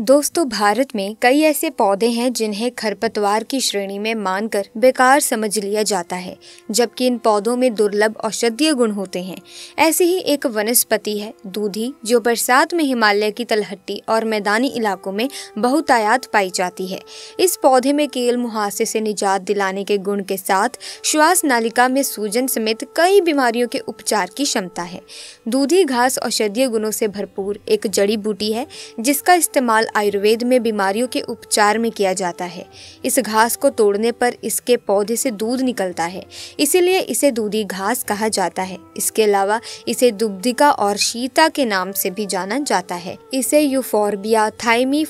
दोस्तों भारत में कई ऐसे पौधे हैं जिन्हें खरपतवार की श्रेणी में मानकर बेकार समझ लिया जाता है जबकि इन पौधों में दुर्लभ औषधीय गुण होते हैं ऐसी ही एक वनस्पति है दूधी जो बरसात में हिमालय की तलहट्टी और मैदानी इलाकों में बहुतायात पाई जाती है इस पौधे में केल मुहासे से निजात दिलाने के गुण के साथ श्वास नालिका में सूजन समेत कई बीमारियों के उपचार की क्षमता है दूधी घास औषधीय गुणों से भरपूर एक जड़ी बूटी है जिसका इस्तेमाल इस्तेमाल आयुर्वेद में बीमारियों के उपचार में किया जाता है इस घास को तोड़ने पर इसके पौधे से दूध निकलता है इसीलिए इसे दूधी घास कहा जाता है इसके अलावा इसे दुब्धिका और शीता के नाम से भी जाना जाता है इसे यूफोर्बिया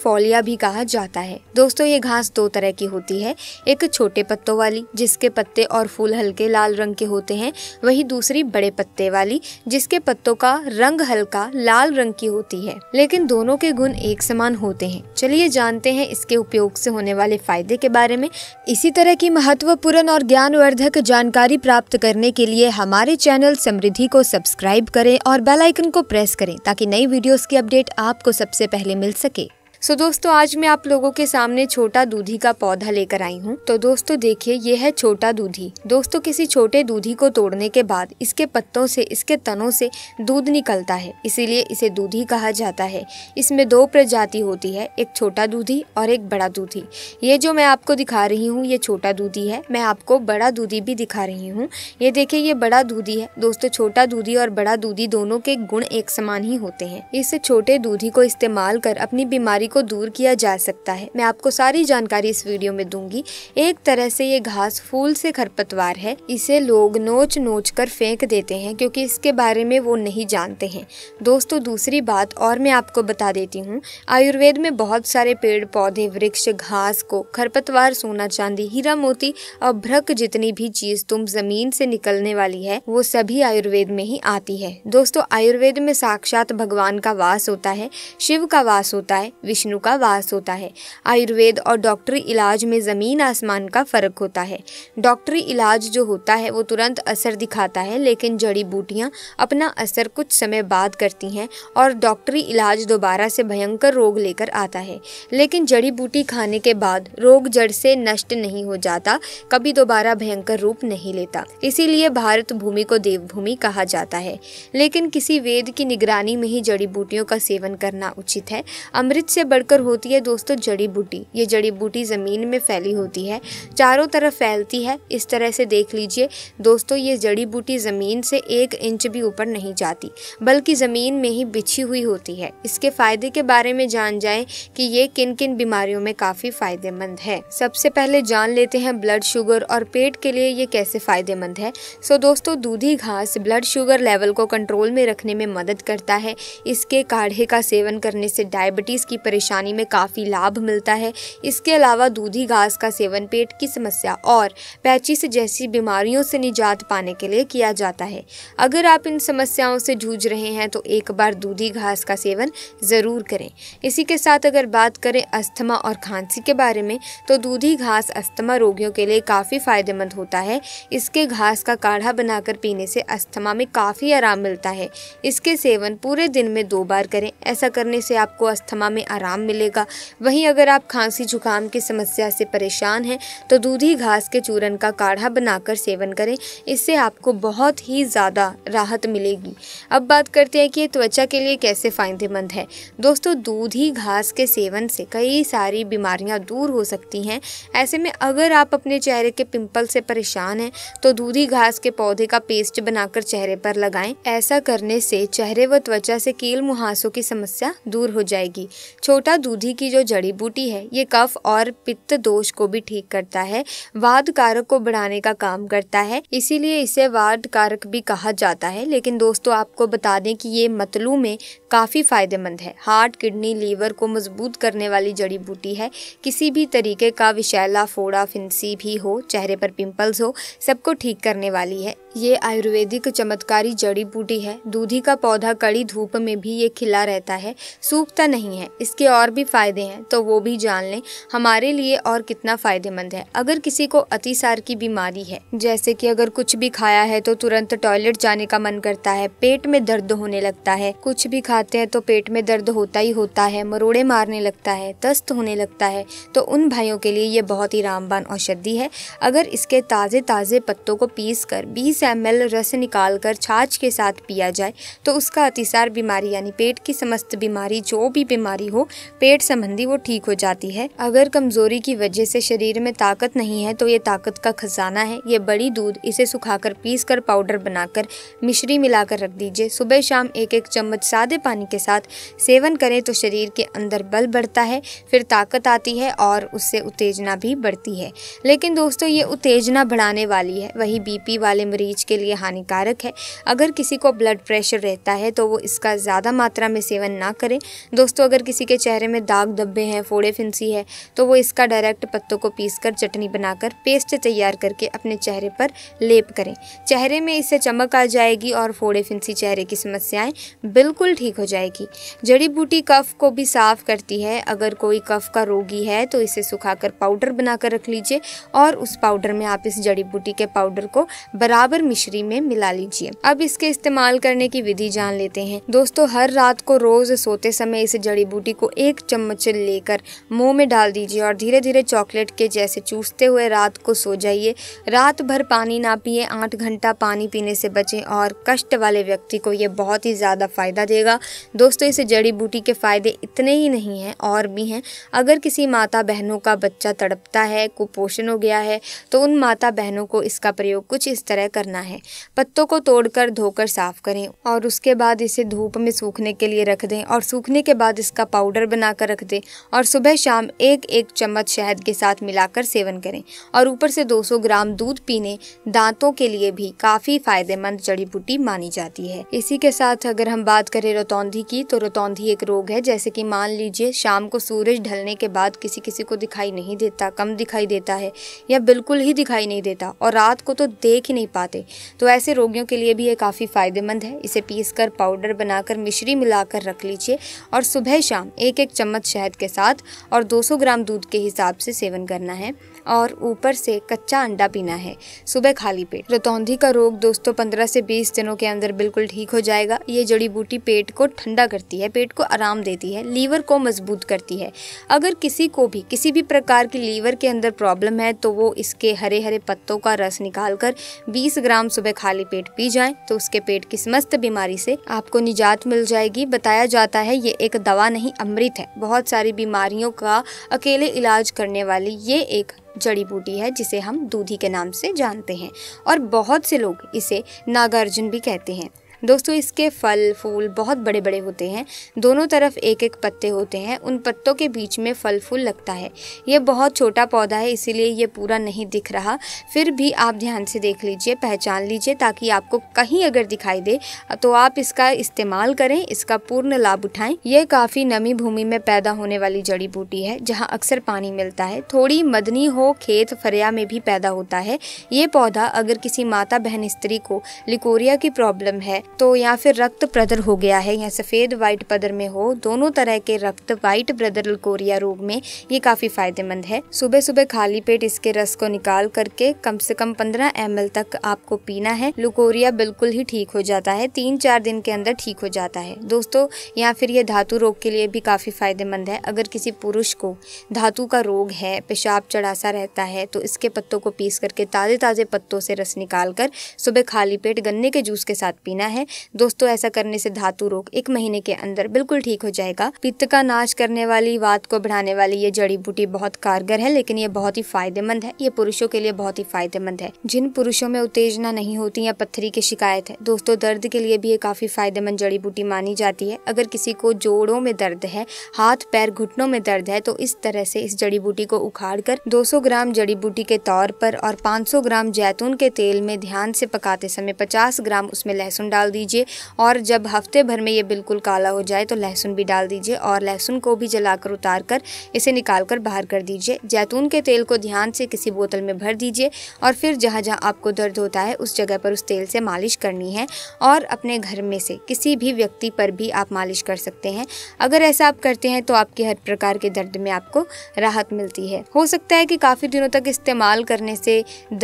फोलिया भी कहा जाता है दोस्तों ये घास दो तरह की होती है एक छोटे पत्तों वाली जिसके पत्ते और फूल हल्के लाल रंग के होते हैं वही दूसरी बड़े पत्ते वाली जिसके पत्तों का रंग हल्का लाल रंग की होती है लेकिन दोनों के गुण एक समान हो होते हैं चलिए जानते हैं इसके उपयोग से होने वाले फायदे के बारे में इसी तरह की महत्वपूर्ण और ज्ञानवर्धक जानकारी प्राप्त करने के लिए हमारे चैनल समृद्धि को सब्सक्राइब करें और बेलाइकन को प्रेस करें ताकि नई वीडियोज़ की अपडेट आपको सबसे पहले मिल सके सो so, दोस्तों आज मैं आप लोगों के सामने छोटा दूधी का पौधा लेकर आई हूँ तो दोस्तों देखिए ये है छोटा दूधी दोस्तों किसी छोटे दूधी को तोड़ने के बाद इसके पत्तों से इसके तनों से दूध निकलता है इसीलिए इसे दूधी कहा जाता है इसमें दो प्रजाति होती है एक छोटा दूधी और एक बड़ा दूधी ये जो मैं आपको दिखा रही हूँ ये छोटा दूधी है मैं आपको बड़ा दूधी भी दिखा रही हूँ ये देखिये ये बड़ा दूधी है दोस्तों छोटा दूधी और बड़ा दूधी दोनों के गुण एक समान ही होते हैं इस छोटे दूधी को इस्तेमाल कर अपनी बीमारी को दूर किया जा सकता है मैं आपको सारी जानकारी इस वीडियो में दूंगी एक तरह से ये घास फूल से खरपतवार है इसे लोग नोच नोच कर फेंक देते हैं क्योंकि इसके बारे में वो नहीं जानते हैं दोस्तों दूसरी बात और मैं आपको बता देती हूँ आयुर्वेद में बहुत सारे पेड़ पौधे वृक्ष घास को खरपतवार सोना चांदी हीरा मोती और भ्रक जितनी भी चीज तुम जमीन से निकलने वाली है वो सभी आयुर्वेद में ही आती है दोस्तों आयुर्वेद में साक्षात भगवान का वास होता है शिव का वास होता है विष्णु विष्णु का वास होता है आयुर्वेद और डॉक्टरी इलाज में ज़मीन आसमान का फ़र्क होता है डॉक्टरी इलाज जो होता है वो तुरंत असर दिखाता है लेकिन जड़ी बूटियाँ अपना असर कुछ समय बाद करती हैं और डॉक्टरी इलाज दोबारा से भयंकर रोग लेकर आता है लेकिन जड़ी बूटी खाने के बाद रोग जड़ से नष्ट नहीं हो जाता कभी दोबारा भयंकर रूप नहीं लेता इसीलिए भारत भूमि को देवभूमि कहा जाता है लेकिन किसी वेद की निगरानी में ही जड़ी बूटियों का सेवन करना उचित है अमृत से बढ़कर होती है दोस्तों जड़ी बूटी ये जड़ी बूटी ज़मीन में फैली होती है चारों तरफ फैलती है इस तरह से देख लीजिए दोस्तों ये जड़ी बूटी ज़मीन से एक इंच भी ऊपर नहीं जाती बल्कि ज़मीन में ही बिछी हुई होती है इसके फ़ायदे के बारे में जान जाएं कि ये किन किन बीमारियों में काफ़ी फ़ायदेमंद है सबसे पहले जान लेते हैं ब्लड शुगर और पेट के लिए ये कैसे फ़ायदेमंद है सो दोस्तों दूधी घास ब्लड शुगर लेवल को कंट्रोल में रखने में मदद करता है इसके काढ़े का सेवन करने से डायबिटीज़ की परेशानी परेशानी में काफ़ी लाभ मिलता है इसके अलावा दूधी घास का सेवन पेट की समस्या और पैचिस जैसी बीमारियों से निजात पाने के लिए किया जाता है अगर आप इन समस्याओं से जूझ रहे हैं तो एक बार दूधी घास का सेवन ज़रूर करें इसी के साथ अगर बात करें अस्थमा और खांसी के बारे में तो दूधी घास अस्थमा रोगियों के लिए काफ़ी फ़ायदेमंद होता है इसके घास का काढ़ा बनाकर पीने से अस्थमा में काफ़ी आराम मिलता है इसके सेवन पूरे दिन में दो बार करें ऐसा करने से आपको अस्थमा में आराम आराम मिलेगा वहीं अगर आप खांसी जुकाम की समस्या से परेशान हैं तो दूधी घास के चूरन का काढ़ा बनाकर सेवन करें इससे आपको बहुत ही ज़्यादा राहत मिलेगी अब बात करते हैं कि ये त्वचा के लिए कैसे फ़ायदेमंद है दोस्तों दूधी घास के सेवन से कई सारी बीमारियाँ दूर हो सकती हैं ऐसे में अगर आप अपने चेहरे के पिंपल से परेशान हैं तो दूधी घास के पौधे का पेस्ट बनाकर चेहरे पर लगाएं ऐसा करने से चेहरे व त्वचा से कील मुहासों की समस्या दूर हो जाएगी छोटे छोटा दूधी की जो जड़ी बूटी है ये कफ और पित्त दोष को भी ठीक करता है वाद कारक को बढ़ाने का काम करता है इसीलिए इसे वाद कारक भी कहा जाता है लेकिन दोस्तों आपको बता दें कि ये मतलू में काफ़ी फायदेमंद है हार्ट किडनी लीवर को मजबूत करने वाली जड़ी बूटी है किसी भी तरीके का विशैला फोड़ा फिंसी भी हो चेहरे पर पिंपल्स हो सबको ठीक करने वाली है ये आयुर्वेदिक चमत्कारी जड़ी बूटी है दूधी का पौधा कड़ी धूप में भी ये खिला रहता है सूखता नहीं है इसके और भी फायदे हैं तो वो भी जान लें हमारे लिए और कितना फायदेमंद है अगर किसी को अतिसार की बीमारी है जैसे कि अगर कुछ भी खाया है तो तुरंत टॉयलेट जाने का मन करता है पेट में दर्द होने लगता है कुछ भी खाते हैं तो पेट में दर्द होता ही होता है मरोड़े मारने लगता है दस्त होने लगता है तो उन भाइयों के लिए ये बहुत ही रामबान औषधि है अगर इसके ताज़े ताज़े पत्तों को पीस कर बीस एम रस निकालकर छाछ के साथ पिया जाए तो उसका अतिसार बीमारी यानी पेट की समस्त बीमारी जो भी बीमारी हो पेट संबंधी वो ठीक हो जाती है अगर कमजोरी की वजह से शरीर में ताकत नहीं है तो ये ताकत का खजाना है ये बड़ी दूध इसे सुखाकर पीस कर पाउडर बनाकर मिश्री मिलाकर रख दीजिए सुबह शाम एक एक चम्मच सादे पानी के साथ सेवन करें तो शरीर के अंदर बल बढ़ता है फिर ताकत आती है और उससे उत्तेजना भी बढ़ती है लेकिन दोस्तों ये उत्तेजना बढ़ाने वाली है वही बीपी वाले मरीज मरीज के लिए हानिकारक है अगर किसी को ब्लड प्रेशर रहता है तो वो इसका ज़्यादा मात्रा में सेवन ना करें दोस्तों अगर किसी के चेहरे में दाग धब्बे हैं फोड़े फिंसी है तो वो इसका डायरेक्ट पत्तों को पीस कर चटनी बनाकर पेस्ट तैयार करके अपने चेहरे पर लेप करें चेहरे में इससे चमक आ जाएगी और फोड़े फिंसी चेहरे की समस्याएं बिल्कुल ठीक हो जाएगी जड़ी बूटी कफ को भी साफ करती है अगर कोई कफ का रोगी है तो इसे सुखाकर पाउडर बनाकर रख लीजिए और उस पाउडर में आप इस जड़ी बूटी के पाउडर को बराबर बराबर मिश्री में मिला लीजिए अब इसके इस्तेमाल करने की विधि जान लेते हैं दोस्तों हर रात को रोज सोते समय इस जड़ी बूटी को एक चम्मच लेकर मुंह में डाल दीजिए और धीरे धीरे चॉकलेट के जैसे चूसते हुए रात को सो जाइए रात भर पानी ना पिए आठ घंटा पानी पीने से बचें और कष्ट वाले व्यक्ति को यह बहुत ही ज़्यादा फ़ायदा देगा दोस्तों इस जड़ी बूटी के फ़ायदे इतने ही नहीं हैं और भी हैं अगर किसी माता बहनों का बच्चा तड़पता है कुपोषण हो गया है तो उन माता बहनों को इसका प्रयोग कुछ इस तरह कर करना है पत्तों को तोड़कर धोकर साफ करें और उसके बाद इसे धूप में सूखने के लिए रख दें और सूखने के बाद इसका पाउडर बनाकर रख दें और सुबह शाम एक एक चम्मच शहद के साथ मिलाकर सेवन करें और ऊपर से 200 ग्राम दूध पीने दांतों के लिए भी काफ़ी फायदेमंद जड़ी बूटी मानी जाती है इसी के साथ अगर हम बात करें रतौंधी की तो रतौंधी एक रोग है जैसे की मान लीजिए शाम को सूरज ढलने के बाद किसी किसी को दिखाई नहीं देता कम दिखाई देता है या बिल्कुल ही दिखाई नहीं देता और रात को तो देख ही नहीं पाते सकते तो ऐसे रोगियों के लिए भी ये काफ़ी फ़ायदेमंद है इसे पीसकर पाउडर बनाकर मिश्री मिलाकर रख लीजिए और सुबह शाम एक एक चम्मच शहद के साथ और 200 ग्राम दूध के हिसाब से सेवन करना है और ऊपर से कच्चा अंडा पीना है सुबह खाली पेट रतौंधी का रोग दोस्तों पंद्रह से बीस दिनों के अंदर बिल्कुल ठीक हो जाएगा ये जड़ी बूटी पेट को ठंडा करती है पेट को आराम देती है लीवर को मजबूत करती है अगर किसी को भी किसी भी प्रकार की लीवर के अंदर प्रॉब्लम है तो वो इसके हरे हरे पत्तों का रस निकाल कर बीस ग्राम सुबह खाली पेट पी जाए तो उसके पेट की समस्त बीमारी से आपको निजात मिल जाएगी बताया जाता है ये एक दवा नहीं अमृत है बहुत सारी बीमारियों का अकेले इलाज करने वाली ये एक जड़ी बूटी है जिसे हम दूधी के नाम से जानते हैं और बहुत से लोग इसे नागार्जुन भी कहते हैं दोस्तों इसके फल फूल बहुत बड़े बड़े होते हैं दोनों तरफ एक एक पत्ते होते हैं उन पत्तों के बीच में फल फूल लगता है ये बहुत छोटा पौधा है इसीलिए ये पूरा नहीं दिख रहा फिर भी आप ध्यान से देख लीजिए पहचान लीजिए ताकि आपको कहीं अगर दिखाई दे तो आप इसका इस्तेमाल करें इसका पूर्ण लाभ उठाएं यह काफ़ी नमी भूमि में पैदा होने वाली जड़ी बूटी है जहाँ अक्सर पानी मिलता है थोड़ी मदनी हो खेत फरिया में भी पैदा होता है ये पौधा अगर किसी माता बहन स्त्री को लिकोरिया की प्रॉब्लम है तो यहाँ फिर रक्त प्रदर हो गया है या सफ़ेद वाइट पदर में हो दोनों तरह के रक्त वाइट ब्रदर कोरिया रोग में ये काफ़ी फायदेमंद है सुबह सुबह खाली पेट इसके रस को निकाल करके कम से कम पंद्रह एम तक आपको पीना है लुकोरिया बिल्कुल ही ठीक हो जाता है तीन चार दिन के अंदर ठीक हो जाता है दोस्तों यहाँ फिर यह धातु रोग के लिए भी काफ़ी फायदेमंद है अगर किसी पुरुष को धातु का रोग है पेशाब चढ़ासा रहता है तो इसके पत्तों को पीस करके ताज़े ताज़े पत्तों से रस निकाल कर सुबह खाली पेट गन्ने के जूस के साथ पीना है है दोस्तों ऐसा करने से धातु रोग एक महीने के अंदर बिल्कुल ठीक हो जाएगा पित्त का नाश करने वाली वात को बढ़ाने वाली ये जड़ी बूटी बहुत कारगर है लेकिन ये बहुत ही फायदेमंद है ये पुरुषों के लिए बहुत ही फायदेमंद है जिन पुरुषों में उत्तेजना नहीं होती या पत्थरी की शिकायत है दोस्तों दर्द के लिए भी ये काफी फायदेमंद जड़ी बूटी मानी जाती है अगर किसी को जोड़ों में दर्द है हाथ पैर घुटनों में दर्द है तो इस तरह से इस जड़ी बूटी को उखाड़ कर 200 ग्राम जड़ी बूटी के तौर पर और 500 ग्राम जैतून के तेल में ध्यान से पकाते समय 50 ग्राम उसमें लहसुन डाल डाल दीजिए और जब हफ्ते भर में ये बिल्कुल काला हो जाए तो लहसुन भी डाल दीजिए और लहसुन को भी जलाकर उतार कर इसे निकाल कर बाहर कर दीजिए जैतून के तेल को ध्यान से किसी बोतल में भर दीजिए और फिर जहाँ जहाँ आपको दर्द होता है उस जगह पर उस तेल से मालिश करनी है और अपने घर में से किसी भी व्यक्ति पर भी आप मालिश कर सकते हैं अगर ऐसा आप करते हैं तो आपके हर प्रकार के दर्द में आपको राहत मिलती है हो सकता है कि काफ़ी दिनों तक इस्तेमाल करने से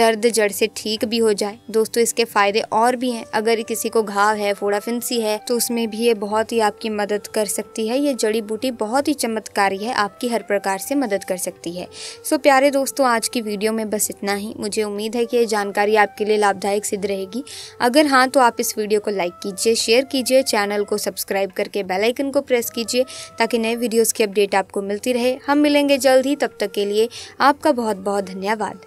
दर्द जड़ से ठीक भी हो जाए दोस्तों इसके फ़ायदे और भी हैं अगर किसी को घाव है फोड़ाफिंसी है तो उसमें भी ये बहुत ही आपकी मदद कर सकती है ये जड़ी बूटी बहुत ही चमत्कारी है आपकी हर प्रकार से मदद कर सकती है सो प्यारे दोस्तों आज की वीडियो में बस इतना ही मुझे उम्मीद है कि ये जानकारी आपके लिए लाभदायक सिद्ध रहेगी अगर हाँ तो आप इस वीडियो को लाइक कीजिए शेयर कीजिए चैनल को सब्सक्राइब करके बेलाइकन को प्रेस कीजिए ताकि नए वीडियोज़ की अपडेट आपको मिलती रहे हम मिलेंगे जल्द ही तब तक के लिए आपका बहुत बहुत धन्यवाद